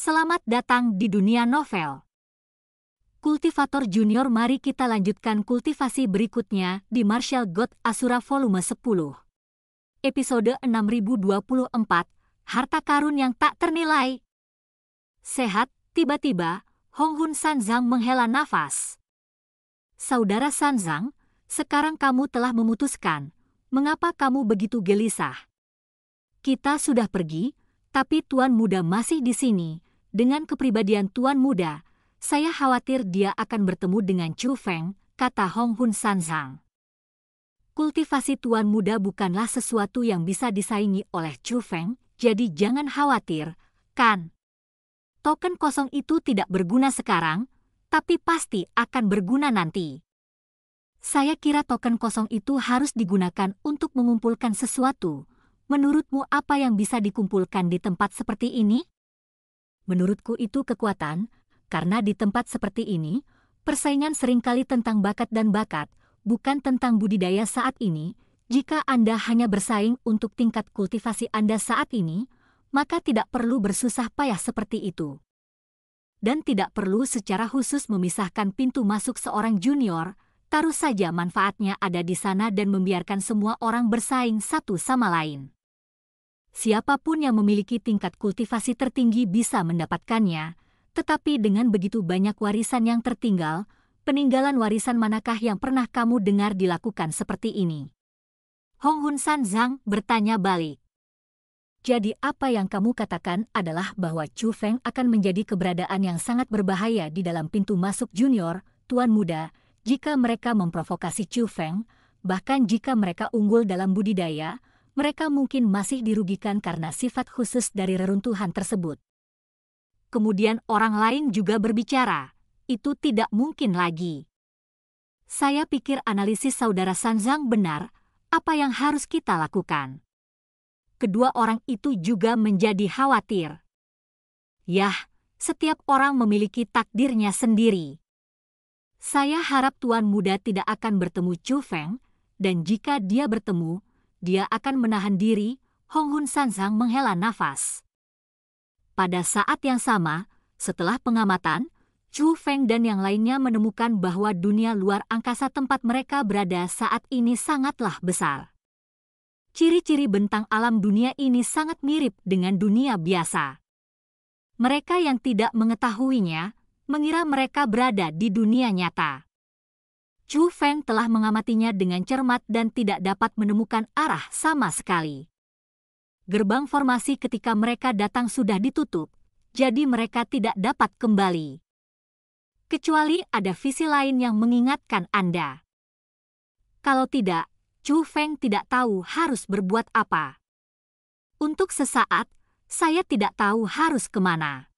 Selamat datang di dunia novel. Kultivator Junior mari kita lanjutkan kultivasi berikutnya di Marshall God Asura volume 10. Episode 6024, Harta Karun yang tak ternilai. Sehat, tiba-tiba, Hong Hun San Zhang menghela nafas. Saudara San Zhang, sekarang kamu telah memutuskan, mengapa kamu begitu gelisah? Kita sudah pergi, tapi Tuan Muda masih di sini, dengan kepribadian tuan muda, saya khawatir dia akan bertemu dengan Chu Feng, kata Hong Hun Sanzang. Kultivasi tuan muda bukanlah sesuatu yang bisa disaingi oleh Chu Feng, jadi jangan khawatir, kan? Token kosong itu tidak berguna sekarang, tapi pasti akan berguna nanti. Saya kira token kosong itu harus digunakan untuk mengumpulkan sesuatu. Menurutmu apa yang bisa dikumpulkan di tempat seperti ini? Menurutku itu kekuatan, karena di tempat seperti ini, persaingan seringkali tentang bakat dan bakat, bukan tentang budidaya saat ini. Jika Anda hanya bersaing untuk tingkat kultivasi Anda saat ini, maka tidak perlu bersusah payah seperti itu. Dan tidak perlu secara khusus memisahkan pintu masuk seorang junior, taruh saja manfaatnya ada di sana dan membiarkan semua orang bersaing satu sama lain. Siapapun yang memiliki tingkat kultivasi tertinggi bisa mendapatkannya, tetapi dengan begitu banyak warisan yang tertinggal, peninggalan warisan manakah yang pernah kamu dengar dilakukan seperti ini? Hong Hun San Zhang bertanya balik. Jadi apa yang kamu katakan adalah bahwa Chu Feng akan menjadi keberadaan yang sangat berbahaya di dalam pintu masuk junior, tuan muda, jika mereka memprovokasi Chu Feng, bahkan jika mereka unggul dalam budidaya, mereka mungkin masih dirugikan karena sifat khusus dari reruntuhan tersebut. Kemudian orang lain juga berbicara, itu tidak mungkin lagi. Saya pikir analisis saudara Sanzang benar, apa yang harus kita lakukan? Kedua orang itu juga menjadi khawatir. Yah, setiap orang memiliki takdirnya sendiri. Saya harap Tuan Muda tidak akan bertemu Chu Feng, dan jika dia bertemu, dia akan menahan diri, Hong Hun San Sansang menghela nafas. Pada saat yang sama, setelah pengamatan, Chu Feng dan yang lainnya menemukan bahwa dunia luar angkasa tempat mereka berada saat ini sangatlah besar. Ciri-ciri bentang alam dunia ini sangat mirip dengan dunia biasa. Mereka yang tidak mengetahuinya mengira mereka berada di dunia nyata. Chu Feng telah mengamatinya dengan cermat dan tidak dapat menemukan arah sama sekali. Gerbang formasi ketika mereka datang sudah ditutup, jadi mereka tidak dapat kembali. Kecuali ada visi lain yang mengingatkan Anda. Kalau tidak, Chu Feng tidak tahu harus berbuat apa. Untuk sesaat, saya tidak tahu harus kemana.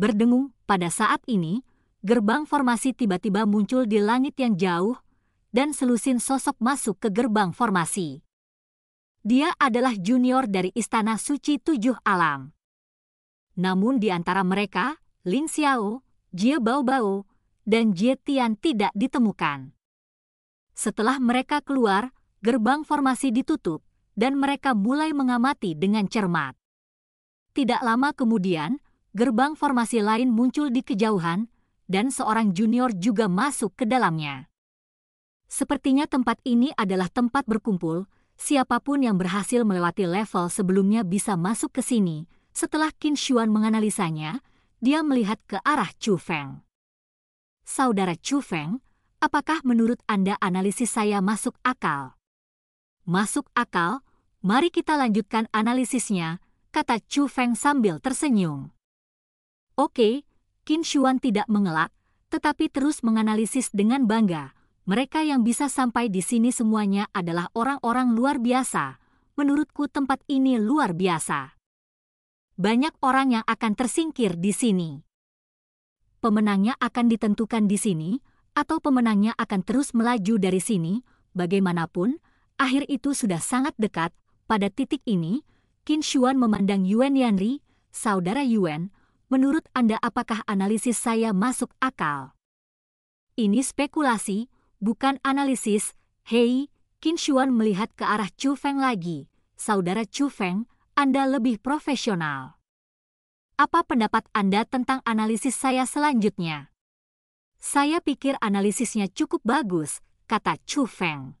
Berdengung pada saat ini, gerbang formasi tiba-tiba muncul di langit yang jauh, dan selusin sosok masuk ke gerbang formasi. Dia adalah junior dari Istana Suci Tujuh Alam. Namun di antara mereka, Lin Xiao, Jie Bao Bao, dan Jie Tian tidak ditemukan. Setelah mereka keluar, gerbang formasi ditutup, dan mereka mulai mengamati dengan cermat. Tidak lama kemudian, gerbang formasi lain muncul di kejauhan, dan seorang junior juga masuk ke dalamnya. Sepertinya tempat ini adalah tempat berkumpul, siapapun yang berhasil melewati level sebelumnya bisa masuk ke sini. Setelah Qin Xuan menganalisanya, dia melihat ke arah Chu Feng. Saudara Chu Feng, apakah menurut Anda analisis saya masuk akal? Masuk akal, mari kita lanjutkan analisisnya, kata Chu Feng sambil tersenyum. Oke, Qin Shuan tidak mengelak, tetapi terus menganalisis dengan bangga. Mereka yang bisa sampai di sini semuanya adalah orang-orang luar biasa. Menurutku tempat ini luar biasa. Banyak orang yang akan tersingkir di sini. Pemenangnya akan ditentukan di sini, atau pemenangnya akan terus melaju dari sini, bagaimanapun, akhir itu sudah sangat dekat. Pada titik ini, Qin Shuan memandang Yuan Yanri, saudara Yuan, menurut Anda apakah analisis saya masuk akal? Ini spekulasi, bukan analisis. Hei, Shuan melihat ke arah Chu Feng lagi. Saudara Chu Feng, Anda lebih profesional. Apa pendapat Anda tentang analisis saya selanjutnya? Saya pikir analisisnya cukup bagus, kata Chu Feng.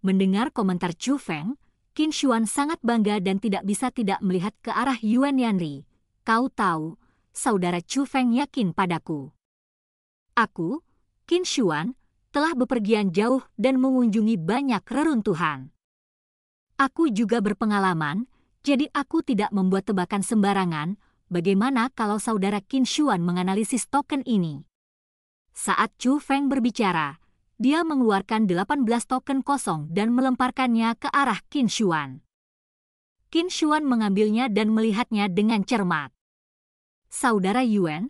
Mendengar komentar Chu Feng, Qin Xuan sangat bangga dan tidak bisa tidak melihat ke arah Yuan Yanri. Tahu-tahu, saudara Chu Feng yakin padaku. Aku, Qin Xuan, telah bepergian jauh dan mengunjungi banyak reruntuhan. Aku juga berpengalaman, jadi aku tidak membuat tebakan sembarangan, bagaimana kalau saudara Qin Xuan menganalisis token ini. Saat Chu Feng berbicara, dia mengeluarkan 18 token kosong dan melemparkannya ke arah Qin Xuan. Qin Xuan mengambilnya dan melihatnya dengan cermat saudara Yuan,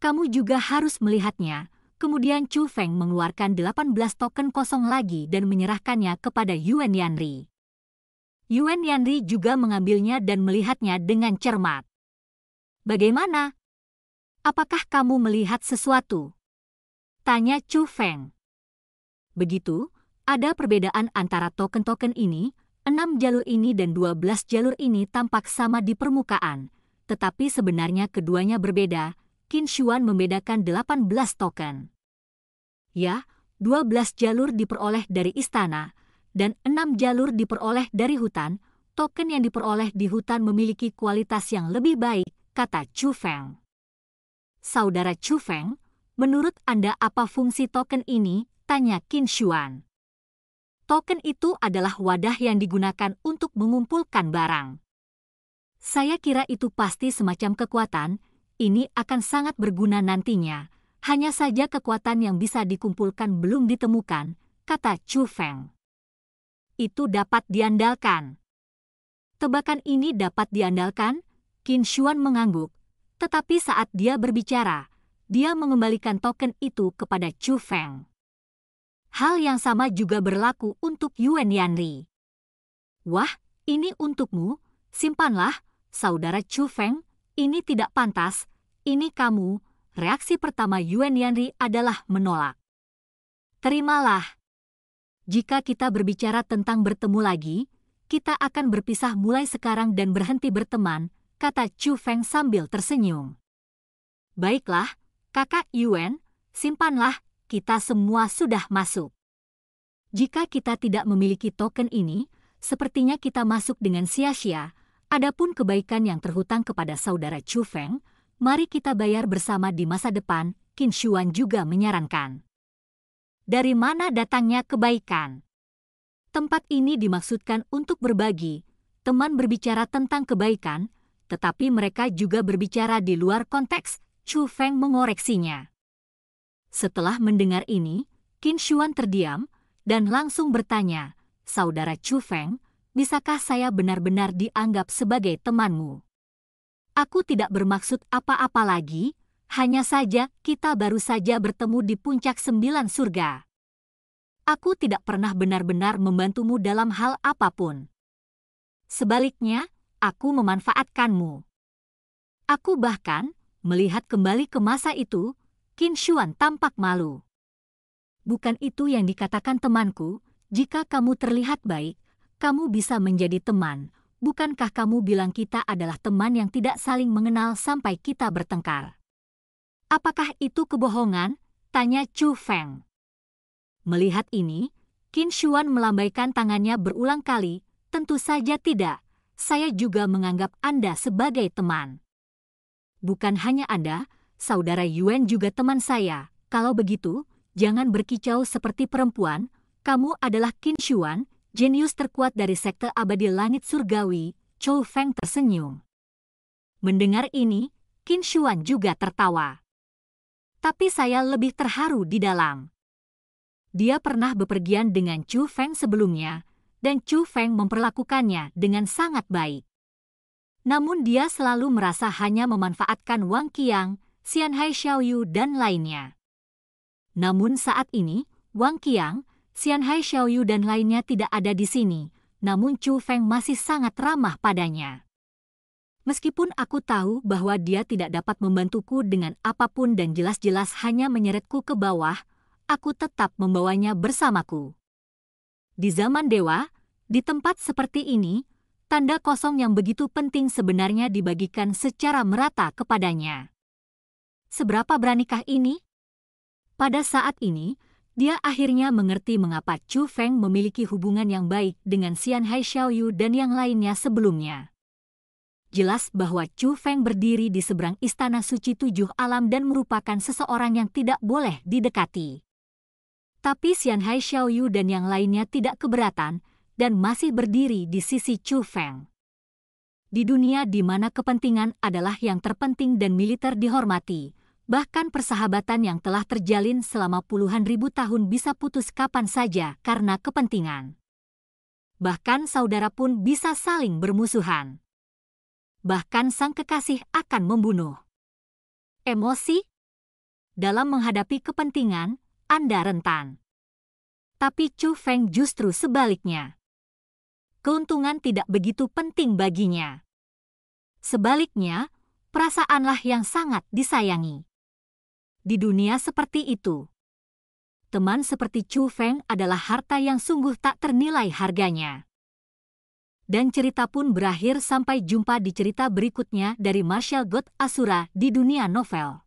kamu juga harus melihatnya. Kemudian Chu Feng mengeluarkan 18 token kosong lagi dan menyerahkannya kepada Yuan Yanri. Yuan Yanri juga mengambilnya dan melihatnya dengan cermat. Bagaimana? Apakah kamu melihat sesuatu? Tanya Chu Feng. Begitu, ada perbedaan antara token-token ini, enam jalur ini dan dua belas jalur ini tampak sama di permukaan, tetapi sebenarnya keduanya berbeda. Qin Xuan membedakan 18 token. Ya, 12 jalur diperoleh dari istana, dan 6 jalur diperoleh dari hutan. Token yang diperoleh di hutan memiliki kualitas yang lebih baik, kata Chu Feng. Saudara Chu Feng, menurut Anda apa fungsi token ini? Tanya Qin Xuan. Token itu adalah wadah yang digunakan untuk mengumpulkan barang. Saya kira itu pasti semacam kekuatan, ini akan sangat berguna nantinya. Hanya saja kekuatan yang bisa dikumpulkan belum ditemukan, kata Chu Feng. Itu dapat diandalkan. Tebakan ini dapat diandalkan, Qin Xuan mengangguk. Tetapi saat dia berbicara, dia mengembalikan token itu kepada Chu Feng. Hal yang sama juga berlaku untuk Yuan Yanri. Wah, ini untukmu, simpanlah, saudara Chu Feng, ini tidak pantas, ini kamu, reaksi pertama Yuan Yanri adalah menolak. Terimalah. Jika kita berbicara tentang bertemu lagi, kita akan berpisah mulai sekarang dan berhenti berteman, kata Chu Feng sambil tersenyum. Baiklah, kakak Yuan, simpanlah, kita semua sudah masuk. Jika kita tidak memiliki token ini, sepertinya kita masuk dengan sia-sia, Adapun kebaikan yang terhutang kepada saudara Chu Feng, mari kita bayar bersama di masa depan, Qin Xuan juga menyarankan. Dari mana datangnya kebaikan? Tempat ini dimaksudkan untuk berbagi, teman berbicara tentang kebaikan, tetapi mereka juga berbicara di luar konteks, Chu Feng mengoreksinya. Setelah mendengar ini, Qin Xuan terdiam dan langsung bertanya, Saudara Chu Feng, bisakah saya benar-benar dianggap sebagai temanmu? Aku tidak bermaksud apa-apa lagi, hanya saja kita baru saja bertemu di puncak sembilan surga. Aku tidak pernah benar-benar membantumu dalam hal apapun. Sebaliknya, aku memanfaatkanmu. Aku bahkan melihat kembali ke masa itu, Qin Shuan tampak malu. Bukan itu yang dikatakan temanku, jika kamu terlihat baik, kamu bisa menjadi teman. Bukankah kamu bilang kita adalah teman yang tidak saling mengenal sampai kita bertengkar? Apakah itu kebohongan? Tanya Chu Feng. Melihat ini, Qin Shuan melambaikan tangannya berulang kali. Tentu saja tidak. Saya juga menganggap Anda sebagai teman. Bukan hanya Anda, saudara Yuan juga teman saya. Kalau begitu, jangan berkicau seperti perempuan. Kamu adalah Qin Shuan, jenius terkuat dari sekte abadi langit surgawi, Chou Feng tersenyum. Mendengar ini, Qin Xuan juga tertawa. Tapi saya lebih terharu di dalam. Dia pernah bepergian dengan Chu Feng sebelumnya, dan Chu Feng memperlakukannya dengan sangat baik. Namun dia selalu merasa hanya memanfaatkan Wang Qiang, Xianhai Xiaoyu dan lainnya. Namun saat ini, Wang Qiang, Xianhai Xiaoyu dan lainnya tidak ada di sini, namun Chu Feng masih sangat ramah padanya. Meskipun aku tahu bahwa dia tidak dapat membantuku dengan apapun dan jelas-jelas hanya menyeretku ke bawah, aku tetap membawanya bersamaku. Di zaman dewa, di tempat seperti ini, tanda kosong yang begitu penting sebenarnya dibagikan secara merata kepadanya. Seberapa beranikah ini? Pada saat ini, dia akhirnya mengerti mengapa Chu Feng memiliki hubungan yang baik dengan Xian Hai Xiaoyu dan yang lainnya sebelumnya. Jelas bahwa Chu Feng berdiri di seberang Istana Suci Tujuh Alam dan merupakan seseorang yang tidak boleh didekati. Tapi Xian Hai Xiaoyu dan yang lainnya tidak keberatan dan masih berdiri di sisi Chu Feng. Di dunia di mana kepentingan adalah yang terpenting dan militer dihormati, bahkan persahabatan yang telah terjalin selama puluhan ribu tahun bisa putus kapan saja karena kepentingan. Bahkan saudara pun bisa saling bermusuhan. Bahkan sang kekasih akan membunuh. Emosi? Dalam menghadapi kepentingan, Anda rentan. Tapi Chu Feng justru sebaliknya. Keuntungan tidak begitu penting baginya. Sebaliknya, perasaanlah yang sangat disayangi di dunia seperti itu. Teman seperti Chu Feng adalah harta yang sungguh tak ternilai harganya. Dan cerita pun berakhir sampai jumpa di cerita berikutnya dari Marshall God Asura di dunia novel.